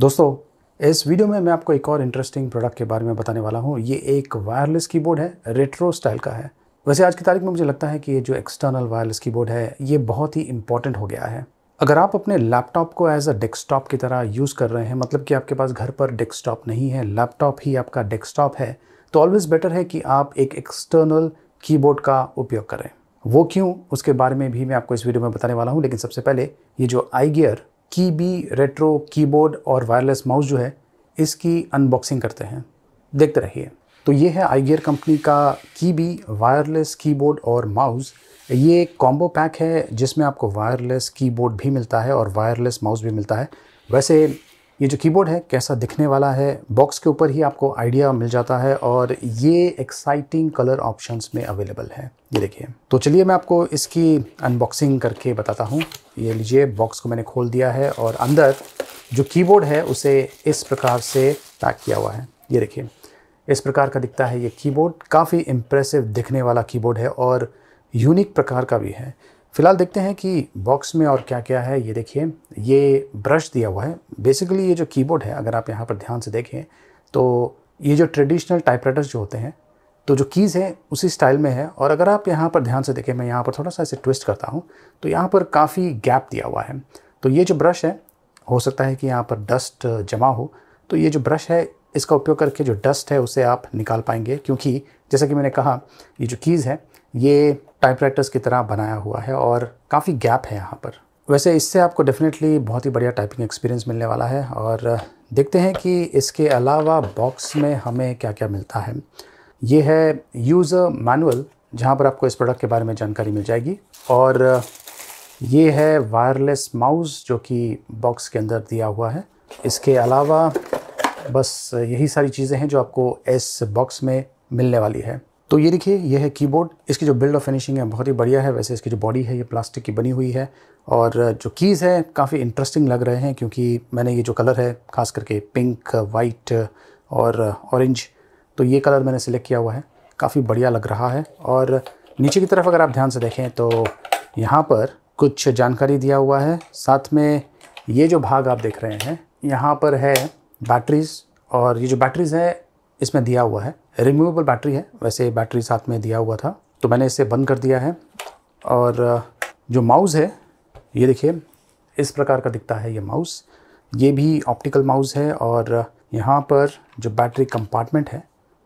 दोस्तों इस वीडियो में मैं आपको एक और इंटरेस्टिंग प्रोडक्ट के बारे में बताने वाला हूँ ये एक वायरलेस कीबोर्ड है रेट्रो स्टाइल का है वैसे आज की तारीख में मुझे लगता है कि ये जो एक्सटर्नल वायरलेस कीबोर्ड है ये बहुत ही इंपॉर्टेंट हो गया है अगर आप अपने लैपटॉप को एज अ डेस्कटॉप की तरह यूज़ कर रहे हैं मतलब कि आपके पास घर पर डेस्कटॉप नहीं है लैपटॉप ही आपका डेस्कटॉप है तो ऑलवेज़ बेटर है कि आप एक एक्सटर्नल कीबोर्ड का उपयोग करें वो क्यों उसके बारे में भी मैं आपको इस वीडियो में बताने वाला हूँ लेकिन सबसे पहले ये जो आई गियर की बी रेट्रो कीबोर्ड और वायरलेस माउस जो है इसकी अनबॉक्सिंग करते हैं देखते रहिए तो ये है आईगियर कंपनी का की बी वायरलेस कीबोर्ड और माउस ये एक कॉम्बो पैक है जिसमें आपको वायरलेस कीबोर्ड भी मिलता है और वायरलेस माउस भी मिलता है वैसे ये जो कीबोर्ड है कैसा दिखने वाला है बॉक्स के ऊपर ही आपको आइडिया मिल जाता है और ये एक्साइटिंग कलर ऑप्शंस में अवेलेबल है ये देखिए तो चलिए मैं आपको इसकी अनबॉक्सिंग करके बताता हूँ ये लीजिए बॉक्स को मैंने खोल दिया है और अंदर जो कीबोर्ड है उसे इस प्रकार से पैक किया हुआ है ये देखिए इस प्रकार का दिखता है ये कीबोर्ड काफ़ी इम्प्रेसिव दिखने वाला कीबोर्ड है और यूनिक प्रकार का भी है फिलहाल देखते हैं कि बॉक्स में और क्या क्या है ये देखिए ये ब्रश दिया हुआ है बेसिकली ये जो कीबोर्ड है अगर आप यहाँ पर ध्यान से देखें तो ये जो ट्रेडिशनल टाइपराइटर्स जो होते हैं तो जो कीज़ हैं उसी स्टाइल में है और अगर आप यहाँ पर ध्यान से देखें मैं यहाँ पर थोड़ा सा इसे ट्विस्ट करता हूँ तो यहाँ पर काफ़ी गैप दिया हुआ है तो ये जो ब्रश है हो सकता है कि यहाँ पर डस्ट जमा हो तो ये जो ब्रश है इसका उपयोग करके जो डस्ट है उसे आप निकाल पाएंगे क्योंकि जैसा कि मैंने कहा ये जो कीज़ है ये टाइपराइटर्स की तरह बनाया हुआ है और काफ़ी गैप है यहाँ पर वैसे इससे आपको डेफिनेटली बहुत ही बढ़िया टाइपिंग एक्सपीरियंस मिलने वाला है और देखते हैं कि इसके अलावा बॉक्स में हमें क्या क्या मिलता है ये है यूज़र मैनुअल जहाँ पर आपको इस प्रोडक्ट के बारे में जानकारी मिल जाएगी और ये है वायरलेस माउस जो कि बॉक्स के अंदर दिया हुआ है इसके अलावा बस यही सारी चीज़ें हैं जो आपको इस बॉक्स में मिलने वाली है तो ये देखिए ये है कीबोर्ड इसकी जो बिल्ड और फिनिशिंग है बहुत ही बढ़िया है वैसे इसकी जो बॉडी है ये प्लास्टिक की बनी हुई है और जो कीज़ है काफ़ी इंटरेस्टिंग लग रहे हैं क्योंकि मैंने ये जो कलर है ख़ास करके पिंक वाइट और ऑरेंज तो ये कलर मैंने सिलेक्ट किया हुआ है काफ़ी बढ़िया लग रहा है और नीचे की तरफ अगर आप ध्यान से देखें तो यहाँ पर कुछ जानकारी दिया हुआ है साथ में ये जो भाग आप देख रहे हैं यहाँ पर है बैटरीज़ और ये जो बैटरीज़ हैं इसमें दिया हुआ है रिमूवेबल बैटरी है वैसे बैटरी साथ में दिया हुआ था तो मैंने इसे बंद कर दिया है और जो माउस है ये देखिए इस प्रकार का दिखता है ये माउस ये भी ऑप्टिकल माउस है और यहाँ पर जो बैटरी कंपार्टमेंट है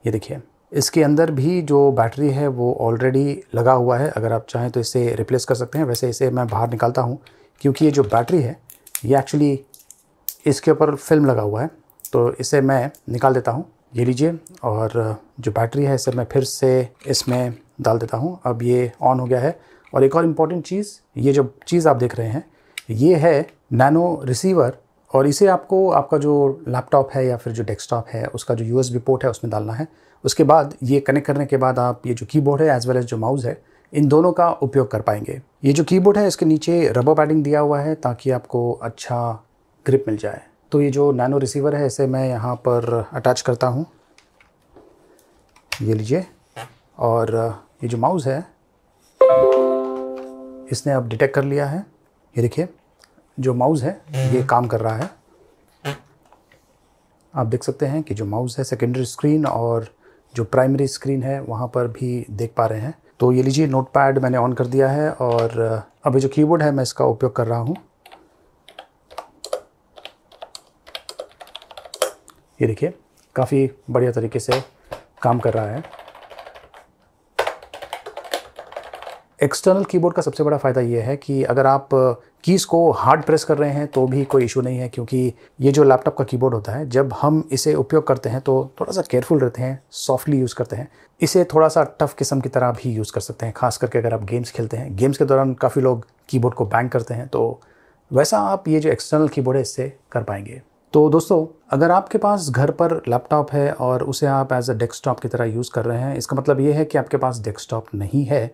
ये देखिए इसके अंदर भी जो बैटरी है वो ऑलरेडी लगा हुआ है अगर आप चाहें तो इसे रिप्लेस कर सकते हैं वैसे इसे मैं बाहर निकालता हूँ क्योंकि ये जो बैटरी है ये एक्चुअली इसके ऊपर फिल्म लगा हुआ है तो इसे मैं निकाल देता हूँ ये लीजिए और जो बैटरी है इसे मैं फिर से इसमें डाल देता हूँ अब ये ऑन हो गया है और एक और इम्पॉर्टेंट चीज़ ये जो चीज़ आप देख रहे हैं ये है नैनो रिसीवर और इसे आपको आपका जो लैपटॉप है या फिर जो डेस्कटॉप है उसका जो यू पोर्ट है उसमें डालना है उसके बाद ये कनेक्ट करने के बाद आप ये जो कीबोर्ड है एज वेल एज जो माउस है इन दोनों का उपयोग कर पाएंगे ये जो कीबोर्ड है इसके नीचे रबर पैडिंग दिया हुआ है ताकि आपको अच्छा ग्रिप मिल जाए तो ये जो नैनो रिसीवर है इसे मैं यहाँ पर अटैच करता हूँ ये लीजिए और ये जो माउस है इसने अब डिटेक्ट कर लिया है ये देखिए जो माउस है ये काम कर रहा है आप देख सकते हैं कि जो माउस है सेकेंडरी स्क्रीन और जो प्राइमरी स्क्रीन है वहाँ पर भी देख पा रहे हैं तो ये लीजिए नोटपैड मैंने ऑन कर दिया है और अभी जो कीबोर्ड है मैं इसका उपयोग कर रहा हूँ ये देखिए काफ़ी बढ़िया तरीके से काम कर रहा है एक्सटर्नल कीबोर्ड का सबसे बड़ा फ़ायदा ये है कि अगर आप कीज़ को हार्ड प्रेस कर रहे हैं तो भी कोई इशू नहीं है क्योंकि ये जो लैपटॉप का कीबोर्ड होता है जब हम इसे उपयोग करते हैं तो थोड़ा सा केयरफुल रहते हैं सॉफ्टली यूज़ करते हैं इसे थोड़ा सा टफ किस्म की तरह भी यूज़ कर सकते हैं खास करके अगर आप गेम्स खेलते हैं गेम्स के दौरान काफ़ी लोग कीबोर्ड को बैंक करते हैं तो वैसा आप ये जो एक्सटर्नल कीबोर्ड है इससे कर पाएंगे तो दोस्तों अगर आपके पास घर पर लैपटॉप है और उसे आप एज अ डेस्कटॉप की तरह यूज़ कर रहे हैं इसका मतलब ये है कि आपके पास डेस्कटॉप नहीं है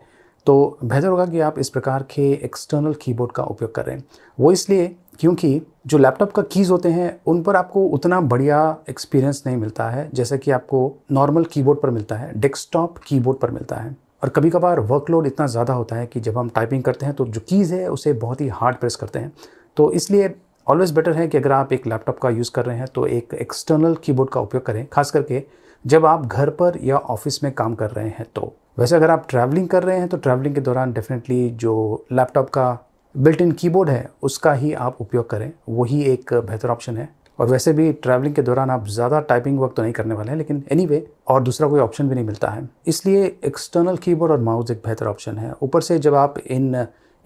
तो बेहतर होगा कि आप इस प्रकार के एक्सटर्नल कीबोर्ड का उपयोग करें वो इसलिए क्योंकि जो लैपटॉप का कीज़ होते हैं उन पर आपको उतना बढ़िया एक्सपीरियंस नहीं मिलता है जैसे कि आपको नॉर्मल कीबोर्ड पर मिलता है डेस्कटॉप कीबोर्ड पर मिलता है और कभी कभार वर्कलोड इतना ज़्यादा होता है कि जब हम टाइपिंग करते हैं तो जो कीज़ है उसे बहुत ही हार्ड प्रेस करते हैं तो इसलिए ऑलवेज़ बेटर है कि अगर आप एक लैपटॉप का यूज़ कर रहे हैं तो एक एक्सटर्नल कीबोर्ड का उपयोग करें खास करके जब आप घर पर या ऑफिस में काम कर रहे हैं तो वैसे अगर आप ट्रैवलिंग कर रहे हैं तो ट्रैवलिंग के दौरान डेफिनेटली जो लैपटॉप का बिल्ट इन कीबोर्ड है उसका ही आप उपयोग करें वही एक बेहतर ऑप्शन है और वैसे भी ट्रैवलिंग के दौरान आप ज़्यादा टाइपिंग वर्क तो नहीं करने वाले हैं लेकिन एनी anyway, और दूसरा कोई ऑप्शन भी नहीं मिलता है इसलिए एक्सटर्नल कीबोर्ड और माउस एक बेहतर ऑप्शन है ऊपर से जब आप इन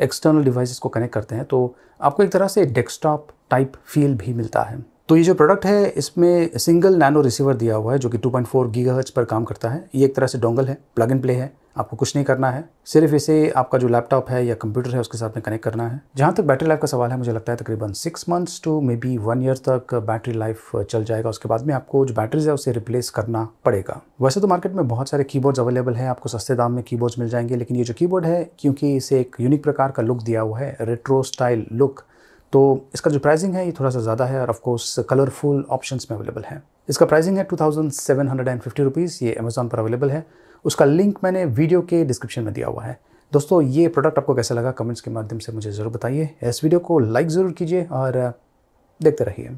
एक्सटर्नल डिवाइसेस को कनेक्ट करते हैं तो आपको एक तरह से डेस्कटॉप टाइप फील भी मिलता है तो ये जो प्रोडक्ट है इसमें सिंगल नैनो रिसीवर दिया हुआ है जो कि 2.4 पॉइंट पर काम करता है ये एक तरह से डोंगल है प्लग एंड प्ले है आपको कुछ नहीं करना है सिर्फ इसे आपका जो लैपटॉप है या कंप्यूटर है उसके साथ में कनेक्ट करना है जहाँ तक बैटरी लाइफ का सवाल है मुझे लगता है तकरीबन six months to maybe one year तक बैटरी लाइफ चल जाएगा उसके बाद में आपको जो बैटरीज है उसे रिप्लेस करना पड़ेगा वैसे तो मार्केट में बहुत सारे कीबोर्ड्स अवेलेबल हैं आपको सस्ते दाम में कीबोर्ड्स मिल जाएंगे लेकिन ये जो कीबोर्ड है क्योंकि इसे एक यूनिक प्रकार का लुक दिया हुआ है रेट्रो स्टाइल लुक तो इसका जो प्राइसिंग है ये थोड़ा सा ज़्यादा है और ऑफकोर्स कलरफुल ऑप्शन में अवेलेबल है इसका प्राइसिंग है two thousand seven hundred and fifty rupees ये अमेज़ॉन पर अवेलेबल है उसका लिंक मैंने वीडियो के डिस्क्रिप्शन में दिया हुआ है दोस्तों ये प्रोडक्ट आपको कैसा लगा कमेंट्स के माध्यम से मुझे ज़रूर बताइए इस वीडियो को लाइक ज़रूर कीजिए और देखते रहिए